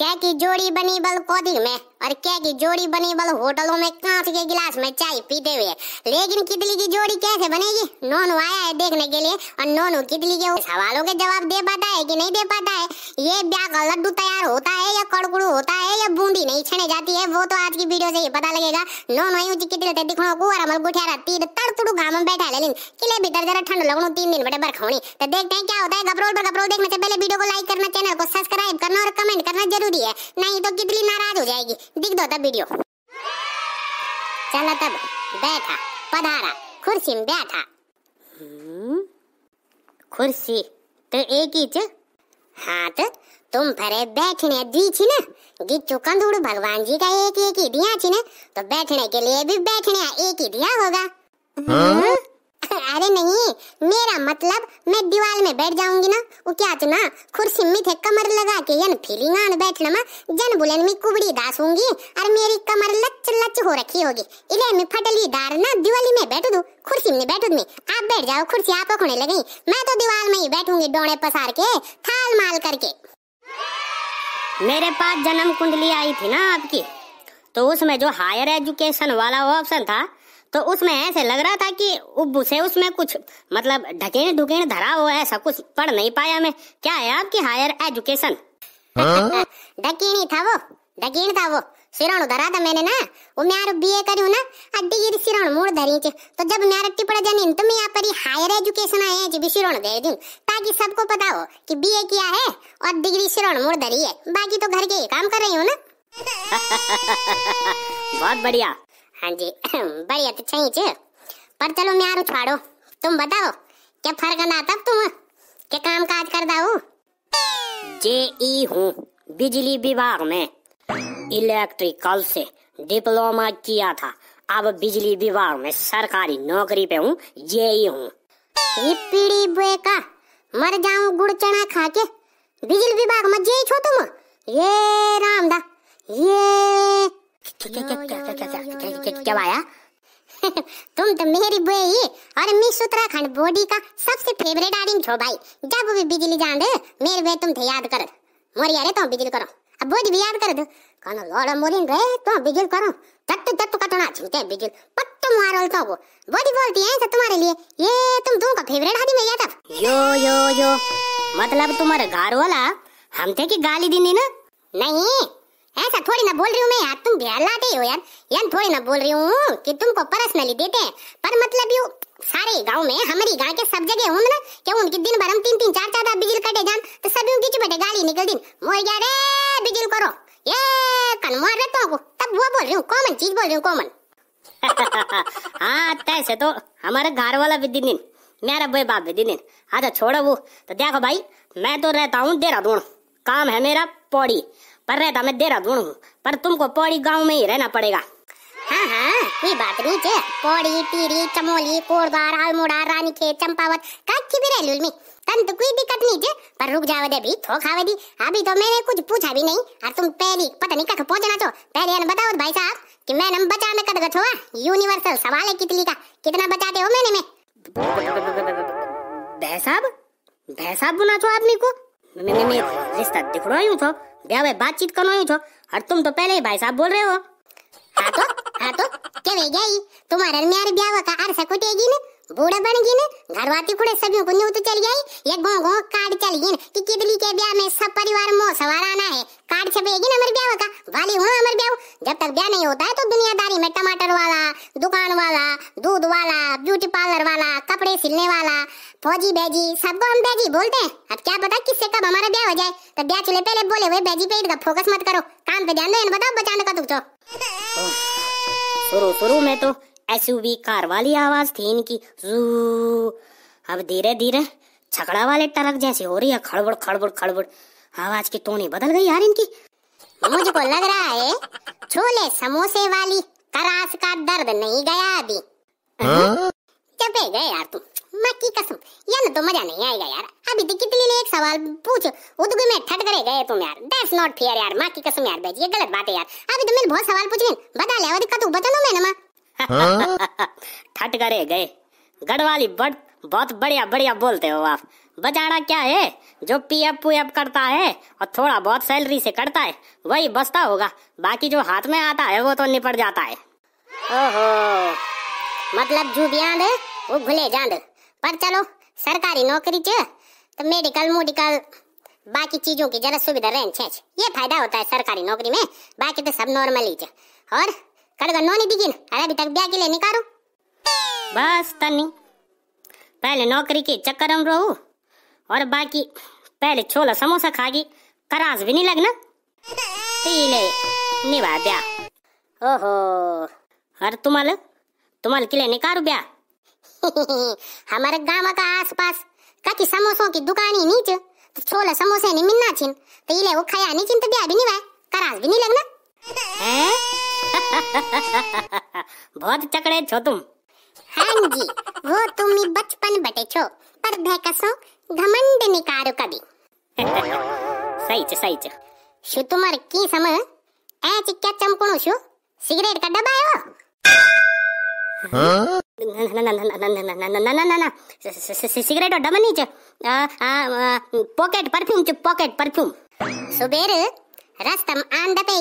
क्या की जोड़ी बनी बल कोदी में और क्या की जोड़ी बनी बल होटलों में कांच के गिलास में चाय पीते हुए लेकिन कितली की जोड़ी कैसे बनेगी नोनू आया है देखने के लिए और नोनू कितली के सवालों के जवाब दे पाता है कि नहीं दे पाता है ये ब्याह का लड्डू तैयार होता है या कड़कड़ू होता है या बूंदी नहीं छने जाती है वो तो आज की वीडियो से ही पता लगेगा नोनू यूज कितले ते दिखणो अमल गुठियारा तीर तड़तुड़ू घाम में बैठा लेकिन किले भीतर जरा ठंड लगणो तीन दिन बड़े बरखौनी तो देखते हैं क्या होता है घबरोल पर घबरोल देखने से पहले वीडियो को लाइक करना चैनल को सब्सक्राइब करना और कमेंट करना जरूरी है नहीं तो कितली नाराज हो जाएगी दिख दो था वीडियो चला तब बैठा पधारा कुर्सी में बैठा हम्म? कुर्सी तो एक ही च हाँ तो तुम फरे बैठने दी थी ना गिच्चू कंदूड़ भगवान जी का एक एक ही दिया थी ना तो बैठने के लिए भी बैठने एक ही दिया होगा हाँ? हाँ? अरे नहीं मेरा मतलब मैं दीवार में बैठ जाऊंगी ना वो क्या चुना तो कुर्सी में थे कमर लगा के यन फीलिंग आन बैठ लमा जन बुलन में कुबड़ी दास होंगी और मेरी कमर लच लच हो रखी होगी इले में फटली दार ना दिवाली में बैठ दू कुर्सी में बैठ दू आप बैठ जाओ कुर्सी आप खोने लगी मैं तो दीवार में ही बैठूंगी डोड़े पसार के थाल माल करके मेरे पास जन्म कुंडली आई थी ना आपकी तो उसमें जो हायर एजुकेशन वाला ऑप्शन था तो उसमें ऐसे लग रहा था कि उसे उसमें कुछ मतलब ढकेण ढुकेण धरा हुआ है सब कुछ पढ़ नहीं पाया मैं क्या है आपकी हायर एजुकेशन ढकीणी था वो ढकीण था वो सिरण धरा था मैंने ना वो मैं बीए करू ना डिग्री सिरण मूड धरी च तो जब मैं रट्टी टिपड़ा जानी तो मैं यहाँ पर हायर एजुकेशन आए जी भी सिरण दे दूँ ताकि सबको पता हो कि बीए किया है और डिग्री सिरण मूड धरी है बाकी तो घर के ही काम कर रही हूँ ना बहुत बढ़िया हाँ जी बढ़िया तो चाहिए जी पर चलो मैं यारू छाड़ो तुम बताओ क्या फर्क ना तब तुम क्या काम काज कर दाओ जे ई हूँ बिजली विभाग में इलेक्ट्रिकल से डिप्लोमा किया था अब बिजली विभाग में सरकारी नौकरी पे हूँ ये ही हूँ ये बुए का मर जाऊं गुड़ चना खा के बिजली विभाग में जे छो तुम ये रामदा ये क्या आया तुम तो मेरी बुए ही और मिस उत्तराखंड बॉडी का सबसे फेवरेट आदमी छो भाई जब भी बिजली जान दे मेरे वे तुम थे याद कर मोरी रे तो बिजली करो अब बॉडी भी याद कर दो कनो लोड़ा मोरी रे तो बिजली करो तट तट कटना बिजली पट्ट मार ओल तो बॉडी बोलती है तुम्हारे लिए ये तुम दो का फेवरेट आदमी है याद यो यो यो मतलब तुम्हारे घर वाला हमते की गाली दी ना नहीं ऐसा थोड़ी ना बोल रही हूँ मैं यार तुम लाते हो यार यार थोड़ी ना बोल रही हूँ कि तुमको पर्सनली देते हैं पर मतलब यू सारे गांव में हमारी गांव के सब जगह हूँ ना क्या उनके दिन भर हम तीन तीन चार चार बिजली कटे जान तो सभी उनकी चुपटे गाली निकल दिन वो यार बिजली करो ये मार रहे तुमको तब वो बोल रही हूँ कॉमन चीज बोल रही हूँ कॉमन हाँ तैसे तो हमारे घर वाला भी दिन मेरा बोए बाप भी दिन अच्छा छोड़ो वो तो देखो भाई मैं तो रहता हूँ देहरादून काम है मेरा पौड़ी पर रहता मैं देहरादून हूँ पर तुमको पौड़ी गांव में ही रहना पड़ेगा हाँ हाँ कोई बात नहीं चे पौड़ी पीरी चमोली कोरदार अल्मोड़ा रानीखेत चंपावत काकी भी रह लूल में तंत तो कोई दिक्कत नहीं चे पर रुक जावे दे भी थो खावे दी अभी तो मैंने कुछ पूछा भी नहीं और तुम पहली पता नहीं कख पहुंचना चो पहले अन बताओ भाई साहब कि मैं नंबर बचा में कद गछो यूनिवर्सल सवाल है कितली का कितना बचाते हो मैंने में भाई साहब बुना चो आदमी को मैं मैं मैं रिश्ता दिखवायूं छो ब्याह बातचीत करना करवायूं छो और तुम तो पहले ही भाई साहब बोल रहे हो हाँ तो तो के वे गई तुम्हारा म्यार ब्याह का अरसा कुटेगी न बूढ़ा बन गई घर वाती कुड़े सभी को न्यू तो चल गई ये गो गो काट चल गई कि किदली के ब्याह में सब परिवार मो सवार आना है काट छपेगी न अमर ब्याह का वाली हूं अमर ब्याह जब तक ब्याह नहीं होता है तो दुनियादारी में टमाटर वाला दुकान वाला दूध वाला ब्यूटी पार्लर वाला कपड़े सिलने वाला फौजी बैजी सबको हम बैजी बोलते हैं अब क्या पता किससे कब हमारा ब्याह हो जाए तो ब्याह चले पहले बोले हुए बैजी पे फोकस मत करो काम पे ध्यान दो इन बताओ बचाने का तुम तो शुरू शुरू में तो एसयूवी कार वाली आवाज थी इनकी जू अब धीरे धीरे छकड़ा वाले ट्रक जैसी हो रही है खड़बड़ खड़बड़ खड़बड़ आवाज की टोनी बदल गई यार इनकी मुझको लग रहा है छोले समोसे वाली करास का दर्द नहीं गया अभी हाँ? चपे गए यार तुम मैं की कसम ना तो मजा नहीं आएगा यार अभी तो कितनी ले एक सवाल पूछ उदगी में ठट करे गए तुम यार दैट्स नॉट फेयर यार माँ की कसम यार भाई ये गलत बात है यार अभी तो मेरे बहुत सवाल पूछ लिए बता ले ठट करे गए गढ़वाली बट बहुत बढ़िया बढ़िया बोलते हो आप बजाड़ा क्या है जो पी एफ पी एफ करता है और थोड़ा बहुत सैलरी से करता है वही बसता होगा बाकी जो हाथ में आता है वो तो निपट जाता है ओहो मतलब जू है वो भूले जांद पर चलो सरकारी नौकरी च तो मेडिकल मुडिकल बाकी चीजों की जरा सुविधा रहें ये फायदा होता है सरकारी नौकरी में बाकी तो सब नॉर्मल ही और ಕಡಗ ನೋನಿ ದಿಗಿನ ಅದೇ ತಗ ಬ್ಯಾಗಿಲೆ ನಿಕಾರು बस तनी पहले नौकरी के चक्कर हम रहू और बाकी पहले छोला समोसा खागी करास भी नहीं लगना पीले निभा ब्या ओहो और तुम्हाल तुम्हाल हमारे गांव का आसपास कति समोसों की ही नीच तो छोला समोसे नहीं मिलना छिन तो इले वो खाया नहीं चिन तो ब्याह भी नहीं कराज भी नहीं लगना बहुत चकड़े छो तुम हाँ जी वो तुम ही बचपन बटे छो पर भेकसो घमंड निकारो कभी सही छ सही छ शु तुम्हार की समय ऐच क्या चमकुनो शु सिगरेट का डब्बा है वो सिगरेट और डबल नीचे पॉकेट परफ्यूम चुप पॉकेट परफ्यूम सुबेर रस्तम में आंदा पे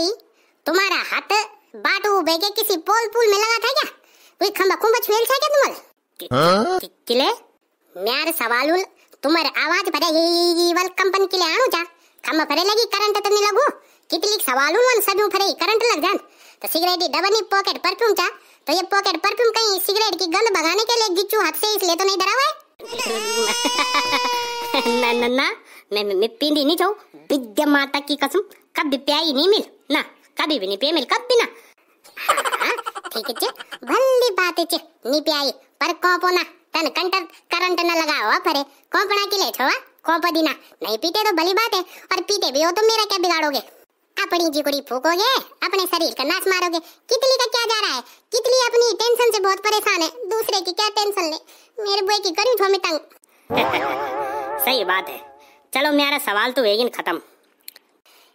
तुम्हारा हाथ बाटू बेगे किसी पोल पुल में लगा था क्या कोई खंबा खुंबा छुएल था क्या तुम्हारे हाँ? किले म्यार सवाल उल तुम्हारे आवाज पर वाल कंपन किले लिए जा खंबा फरे लगी करंट तो नहीं लगो कितली सवाल उल उन सभी फरे करंट लग जान तो सिगरेट ही डबनी पॉकेट परफ्यूम था तो ये पॉकेट परफ्यूम कहीं सिगरेट की गंध भगाने के लिए गिच्चू हाथ से इसलिए तो नहीं डरा हुआ है ना ना ना मैं मैं पींदी नहीं जाऊँ विद्या माता की कसम कभी प्याई नहीं मिल ना कभी भी नहीं पे मिल कभी ना ठीक च भली बात च नी प्याई पर कोपो ना तन कंट करंट ना लगा लगाओ हाँ, परे कोपना के ले छवा कोप दीना नहीं पीते तो भली बात है और पीते भी हो तो मेरा क्या बिगाड़ोगे अपनी जिगुड़ी फूकोगे अपने शरीर का नाश मारोगे कितली का क्या जा रहा है कितली अपनी टेंशन से बहुत परेशान है दूसरे की क्या टेंशन ले मेरे बुए की करी ठो में तंग सही बात है चलो मेरा सवाल तो वेगिन खत्म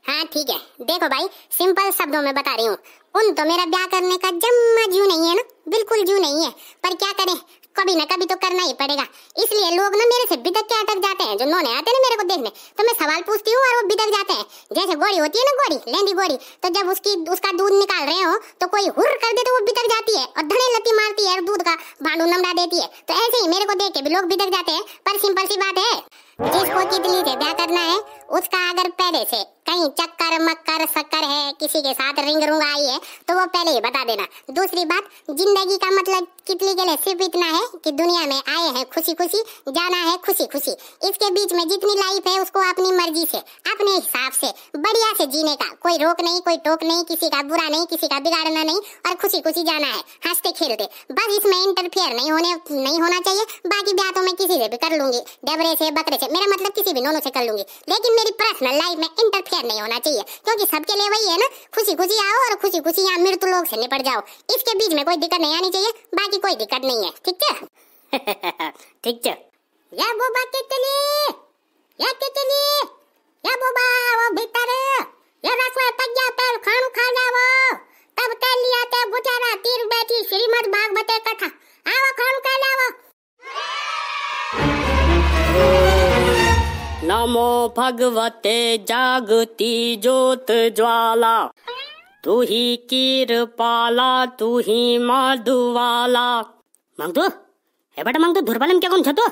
हाँ ठीक है देखो भाई सिंपल शब्दों में बता रही हूँ उन तो मेरा ब्याह करने का जम्मा जू नहीं है ना बिल्कुल जू नहीं है पर क्या करें कभी ना कभी तो करना ही पड़ेगा इसलिए लोग ना मेरे से बिदक के अटक जाते हैं जो नोने आते हैं ना मेरे को देखने तो मैं सवाल पूछती हूँ और वो बिदक जाते हैं जैसे गोरी होती है ना गोरी लेंदी गोरी तो जब उसकी उसका दूध निकाल रहे हो तो कोई हुर कर दे तो वो बिदक जाती है और धड़े लती मारती है और दूध का भांडू नमड़ा देती है तो ऐसे ही मेरे को देख के भी लोग बिदक जाते हैं पर सिंपल सी बात है जिसको कितनी से ब्याह करना है उसका अगर पहले से नहीं चक्कर मक्कर शक्कर है किसी के साथ रिंग रुंग आई है तो वो पहले ही बता देना दूसरी बात जिंदगी का मतलब कितली के लिए सिर्फ इतना है कि दुनिया में आए हैं खुशी खुशी जाना है खुशी खुशी इसके बीच में जितनी लाइफ है उसको अपनी मर्जी से अपने हिसाब से बढ़िया से जीने का कोई रोक नहीं कोई टोक नहीं किसी का बुरा नहीं किसी का बिगाड़ना नहीं और खुशी खुशी जाना है हंसते खेलते बस इसमें इंटरफेयर नहीं होने नहीं होना चाहिए बाकी बातों में किसी से भी कर लूंगी डबरे से बकरे से मेरा मतलब किसी भी नोनों से कर लूंगी लेकिन मेरी पर्सनल लाइफ में इंटरफेयर नहीं होना चाहिए क्योंकि सबके लिए वही है ना खुशी खुशी आओ और खुशी खुशी यहाँ मृत्यु लोग से निपट जाओ इसके बीच में कोई दिक्कत नहीं आनी चाहिए बाकी की कोई दिक्कत नहीं है ठीक है ठीक है या बोबा तितली या तितली या बोबा वो भीतर या रखवा पग्या पर खानु खा जा वो तब ते लिया ते तो बुचारा तीर बैठी श्रीमद् भागवते कथा आवो खानु खा जा वो नमो भगवते जागती ज्योत ज्वाला तू ही पाला तू ही मधुवाला मांग तू हे बेटा मंग तू धुरपालन क्या कौन छतो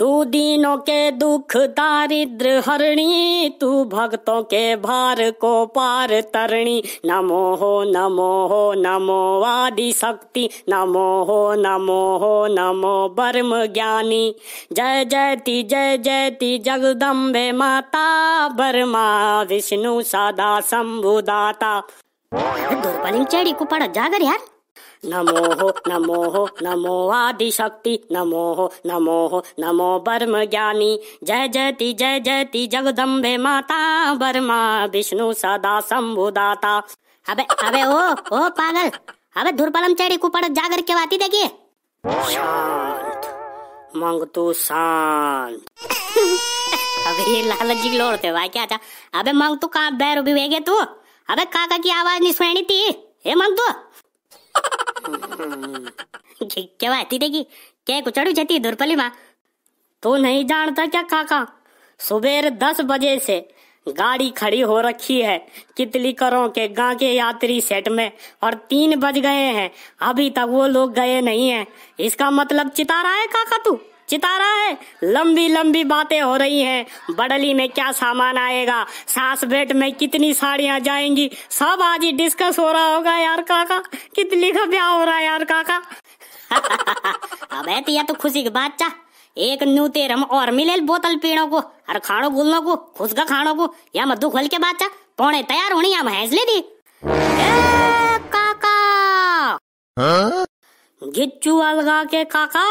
तू दीनों के दुख दारिद्र हरणी तू भक्तों के भार को पार तरणी नमो हो नमो हो नमो आदि शक्ति नमो हो नमो हो नमो ब्रह्म ज्ञानी जय जयति जय जयति जगदम्बे माता बर्मा विष्णु सदा शंभुदाता దూర్పలింగ్ చెడి కుపడ జాగర్ యార్ నమోహో నమోహో नमो हो नमो हो नमो बर्म ज्ञानी जय जयति जय जयति जगदम्बे माता बर्मा विष्णु सदा शंभुदाता अबे अबे ओ ओ पागल अबे धुरपलम चेड़ी को कुपड़ जागर के बाती देखिए शांत मंग तू तो शांत अबे ये लालच जी लोड़ते भाई क्या था अबे मंग तो तू कहाँ बैर उभी भेगे तू अबे काका की आवाज नहीं सुनी थी ए क्या बात थी देखी के कुचड़ू जाती दुर्पली माँ तू नहीं जानता क्या काका सुबेर दस बजे से गाड़ी खड़ी हो रखी है कितली करों के गांव के यात्री सेट में और तीन बज गए हैं अभी तक वो लोग गए नहीं हैं इसका मतलब चिता रहा है काका तू चिता रहा है लंबी लंबी बातें हो रही हैं बडली में क्या सामान आएगा सास बेट में कितनी साड़ियां जाएंगी सब आज ही डिस्कस हो रहा होगा यार काका कितनी का ब्याह हो रहा है यार काका अब है तो खुशी की बात चाह एक न्यू हम और मिले बोतल पीने को अरे खाणो गुलनो को खुश का खाणो को या मधु खोल के बात बादशाह पौने तैयार होनी या भैंस ले दी काका हाँ? गिच्चुआ अलगा के काका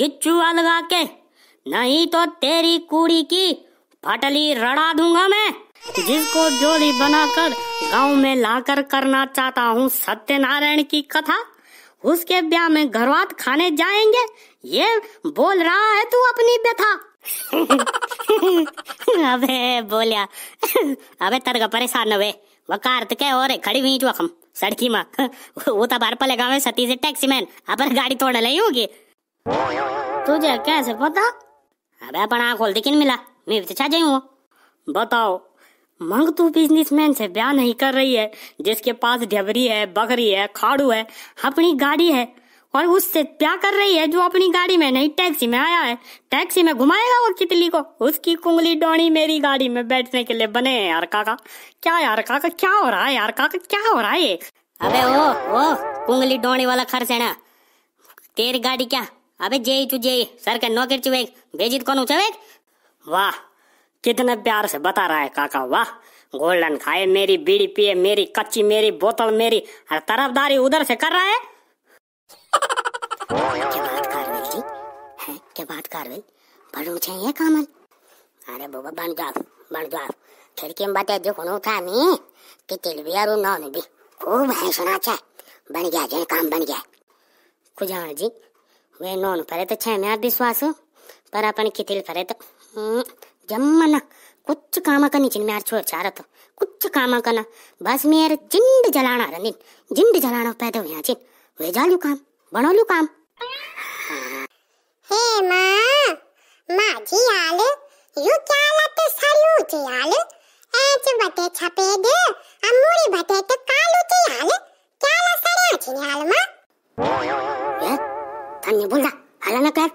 गिच्चू अलगा के नहीं तो तेरी कुड़ी की फटली रड़ा दूंगा मैं जिसको जोड़ी बनाकर गांव में लाकर करना चाहता हूँ सत्यनारायण की कथा उसके ब्याह में घरवात खाने जाएंगे ये बोल रहा है तू अपनी व्यथा अबे बोलिया अबे तरगा परेशान अबे वकार के और खड़ी हुई हम सड़की माँ वो तो बार पले गाँव में सती से टैक्सी मैन अपन गाड़ी तोड़ ली होगी तुझे कैसे पता अबे अपन आँख खोल किन मिला मैं भी तो छा जाऊँ बताओ मंग तू बिजनेसमैन से ब्याह नहीं कर रही है जिसके पास ढबरी है बकरी है खाड़ू है अपनी गाड़ी है और उससे क्या कर रही है जो अपनी गाड़ी में नहीं टैक्सी में आया है टैक्सी में घुमाएगा वो चितली को उसकी कुंगली डोणी मेरी गाड़ी में बैठने के लिए बने हैं यार काका क्या यार काका क्या हो रहा है यार काका क्या हो रहा है ये अबे ओ ओ कुंगली डोणी वाला खर्च है ना तेरी गाड़ी क्या अबे जेई तू जे सर के नौकर चुवे भेजित कौन उचवेग वाह कितने प्यार से बता रहा है काका वाह गोल्डन खाए मेरी बीड़ी पिए मेरी कच्ची मेरी बोतल मेरी हर तरफदारी उधर से कर रहा है हाँ, क्या बात कारवेल जी है क्या बात कारवेल मुझे कामल अरे बन जाओ बन जाओ था मैं कि भी और नॉन भी खूब है सुना बन गया काम बन गया कुजान जी वे नॉन तो विश्वास पर अपन की तो हम्म, कुछ काम कर छोड़ चार कुछ काम करना बस मेरे जिंद जलाना रनिन जिंद जलाना पैदा हुआ जी वे जालू काम ભણોલું કામ હે માં માજી હાલ યુ ક્યાલા તે સાલું છે હાલ એચ બટે છપે દે અમૂરી બટે તો કાલું છે હાલ ક્યાલા સર્યા છે હાલ માં એ તને બોલતા હાલ ન કર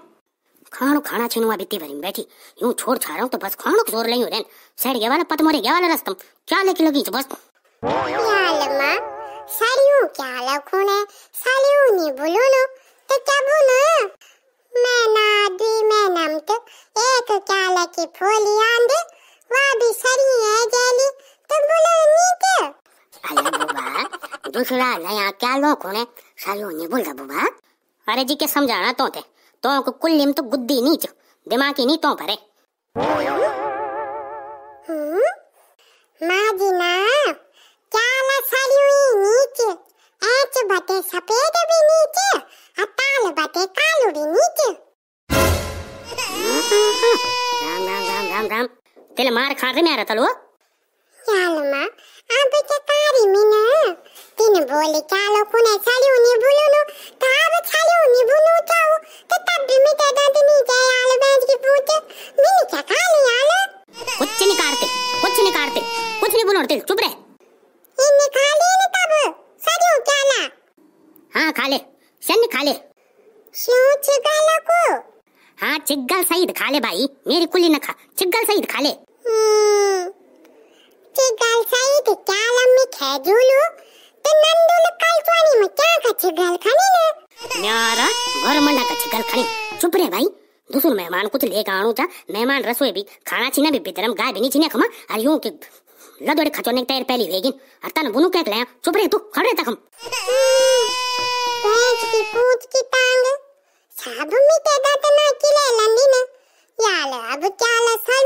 ખાણું ખાણા છે नुआ बीती भरी बैठी यूं छोड़ छा रहा हूं तो बस खाणो जोर ले रेन सेड गेवाला पत मोरे गेवाला रस्तम क्या लेके लगी बस याल मां सालियों क्या लखून है सालियों ने बोलो नो तो क्या बोलो मैं ना दी मैं तो एक क्या लकी फोली आंदे वा भी सरी है जेली तो बोलो तो अरे बुबा दूसरा नया क्या लखून है सालियों ने बोल बुबा अरे जी के समझाना तो थे तो कुल्लीम तो गुद्दी नीच दिमाग ही नहीं तो भरे सफेद भी नीच आ ताल बाटे कालू भी नीच राम राम राम राम राम तेल मार खा रहे मेरा तलवा चाल मां अब ते कारी मिना तीन बोले चालो कुने चलियो नी बुलुनु ताब चलियो नी बुलु चाओ ते तब भी मिटे दांत नीचे आल बैंज की पूछ मिनी क्या खा लिया आल कुछ नहीं करते कुछ नहीं करते कुछ नहीं बुलोड़ते चुप रहे इन्हें खा लिए तब सजो क्या ना हाँ खा ले सन्नी खा ले क्यों चिगल को हाँ चिगल सही खा ले भाई मेरी कुली न खा चिगल सही खा ले हम्म। चिगल सईद क्या लम्मी खेजूलू तो नंदूल कल चुनी में क्या का चिगल खाने ले न्यारा घर मंडा का चिगल खाने चुप रहे भाई दूसर मेहमान कुछ लेकर आणू था मेहमान रसोई भी खाना चीना भी बेतरम गाय भी नहीं छीने खमा अरे यूं के ಲದೊಡೆ ಖಚೋನೆ ತಯಾರ್ ಪೆಲಿ ವೇಗಿನ್ ಅರ್ತನ ಬುನು ಕೇಕ್ಲೆ ಸುಬ್ರೆ ತು ಖಡ್ರೆ ತಕಂ पैंच की पूंछ की टांग सब मिटे दात ना किले लंदी ना याल अब क्या लसा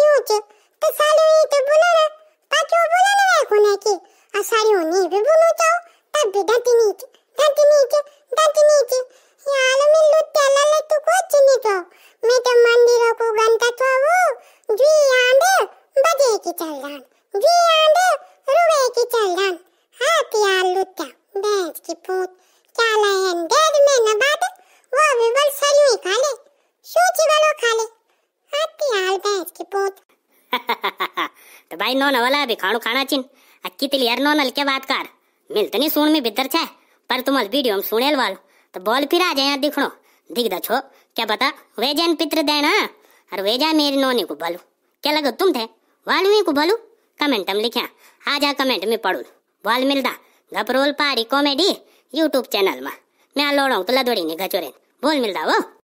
पोत तो भाई नोन अवला अभी खाणो खाना चिन अक्की तिल यार नोन हल्के बात कर मिल तो नहीं सुन में भीतर छे पर तुम अल वीडियो में सुनेल वाल तो बोल फिर आ जाए दिखणो दिख दा छो क्या बता वे जैन पित्र देना हाँ? और वे जाए मेरी नोनी को भलू क्या लगो तुम थे वालवी को भलू कमेंट हम लिखा आ जा कमेंट में पढ़ू बोल मिलदा घपरोल पारी कॉमेडी यूट्यूब चैनल में मैं लोड़ो तो लदोड़ी नहीं घचोरे बोल मिलदा वो